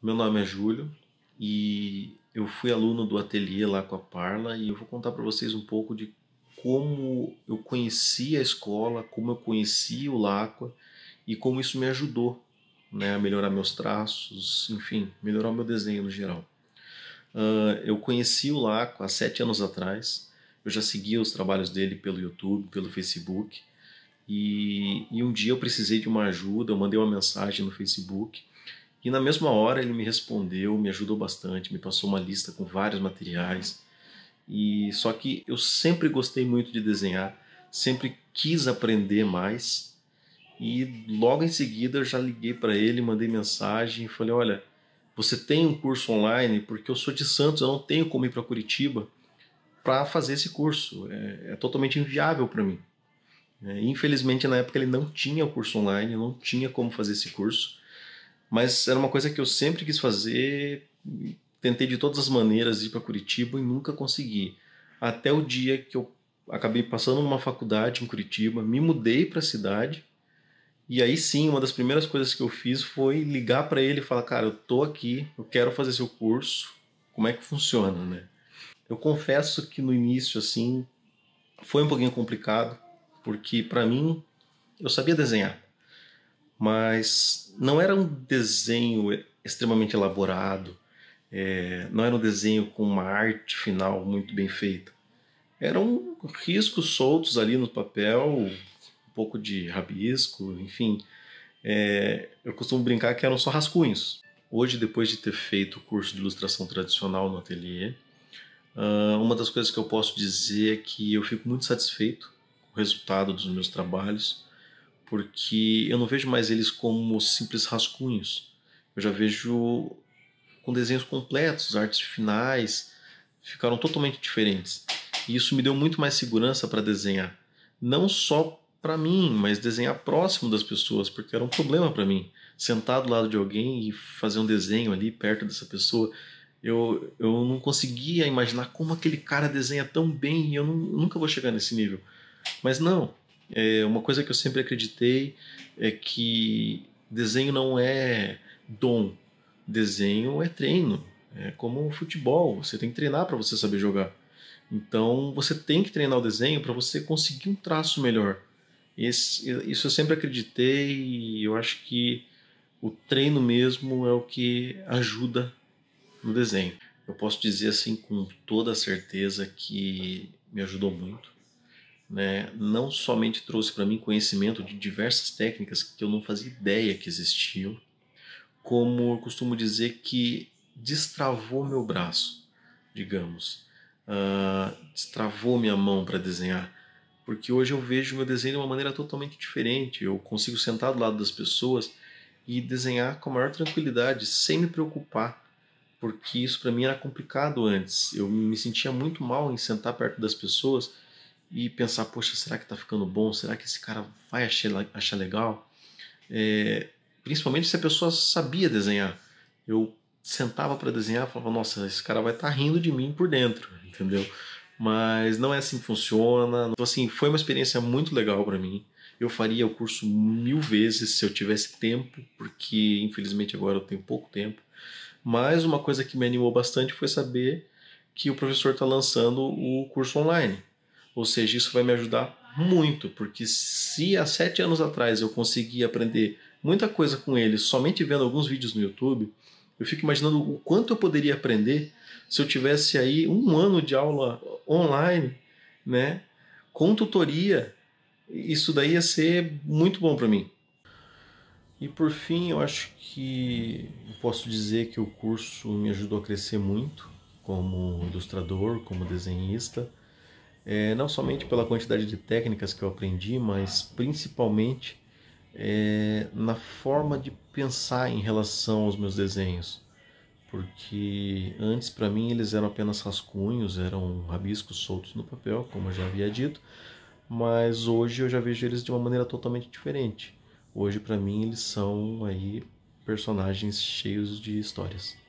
Meu nome é Júlio e eu fui aluno do ateliê lá com a Parla e eu vou contar para vocês um pouco de como eu conheci a escola, como eu conheci o Lacua e como isso me ajudou né, a melhorar meus traços, enfim, melhorar o meu desenho no geral. Uh, eu conheci o Laco há sete anos atrás, eu já seguia os trabalhos dele pelo YouTube, pelo Facebook, e, e um dia eu precisei de uma ajuda, eu mandei uma mensagem no Facebook e na mesma hora ele me respondeu, me ajudou bastante, me passou uma lista com vários materiais. E só que eu sempre gostei muito de desenhar, sempre quis aprender mais. E logo em seguida eu já liguei para ele, mandei mensagem e falei: "Olha, você tem um curso online? Porque eu sou de Santos, eu não tenho como ir para Curitiba para fazer esse curso. É, é totalmente inviável para mim." É, infelizmente na época ele não tinha o curso online, não tinha como fazer esse curso mas era uma coisa que eu sempre quis fazer, tentei de todas as maneiras ir para Curitiba e nunca consegui. Até o dia que eu acabei passando numa faculdade em Curitiba, me mudei para a cidade. E aí sim, uma das primeiras coisas que eu fiz foi ligar para ele e falar: "Cara, eu tô aqui, eu quero fazer seu curso. Como é que funciona, né?" Eu confesso que no início assim foi um pouquinho complicado, porque para mim eu sabia desenhar mas não era um desenho extremamente elaborado, é, não era um desenho com uma arte final muito bem feita. Eram riscos soltos ali no papel, um pouco de rabisco, enfim. É, eu costumo brincar que eram só rascunhos. Hoje, depois de ter feito o curso de ilustração tradicional no ateliê, ah, uma das coisas que eu posso dizer é que eu fico muito satisfeito com o resultado dos meus trabalhos porque eu não vejo mais eles como simples rascunhos. Eu já vejo com desenhos completos, artes finais, ficaram totalmente diferentes. E isso me deu muito mais segurança para desenhar, não só para mim, mas desenhar próximo das pessoas, porque era um problema para mim. Sentar do lado de alguém e fazer um desenho ali perto dessa pessoa, eu, eu não conseguia imaginar como aquele cara desenha tão bem e eu, não, eu nunca vou chegar nesse nível. Mas não, é, uma coisa que eu sempre acreditei é que desenho não é dom, desenho é treino. É como o futebol, você tem que treinar para você saber jogar. Então você tem que treinar o desenho para você conseguir um traço melhor. Esse, isso eu sempre acreditei e eu acho que o treino mesmo é o que ajuda no desenho. Eu posso dizer assim com toda certeza que me ajudou muito né, não somente trouxe para mim conhecimento de diversas técnicas que eu não fazia ideia que existiam, como eu costumo dizer que destravou meu braço, digamos, uh, destravou minha mão para desenhar, porque hoje eu vejo meu desenho de uma maneira totalmente diferente. Eu consigo sentar do lado das pessoas e desenhar com a maior tranquilidade, sem me preocupar, porque isso para mim era complicado antes. Eu me sentia muito mal em sentar perto das pessoas e pensar, poxa, será que está ficando bom? Será que esse cara vai achar, achar legal? É, principalmente se a pessoa sabia desenhar. Eu sentava para desenhar e falava, nossa, esse cara vai estar tá rindo de mim por dentro, entendeu? Mas não é assim que funciona. Então, assim, foi uma experiência muito legal para mim. Eu faria o curso mil vezes se eu tivesse tempo, porque infelizmente agora eu tenho pouco tempo. Mas uma coisa que me animou bastante foi saber que o professor está lançando o curso online. Ou seja, isso vai me ajudar muito, porque se há sete anos atrás eu consegui aprender muita coisa com ele somente vendo alguns vídeos no YouTube, eu fico imaginando o quanto eu poderia aprender se eu tivesse aí um ano de aula online, né, com tutoria. Isso daí ia ser muito bom para mim. E por fim, eu acho que eu posso dizer que o curso me ajudou a crescer muito como ilustrador, como desenhista é, não somente pela quantidade de técnicas que eu aprendi, mas principalmente é, na forma de pensar em relação aos meus desenhos. Porque antes, para mim, eles eram apenas rascunhos, eram rabiscos soltos no papel, como eu já havia dito, mas hoje eu já vejo eles de uma maneira totalmente diferente. Hoje, para mim, eles são aí personagens cheios de histórias.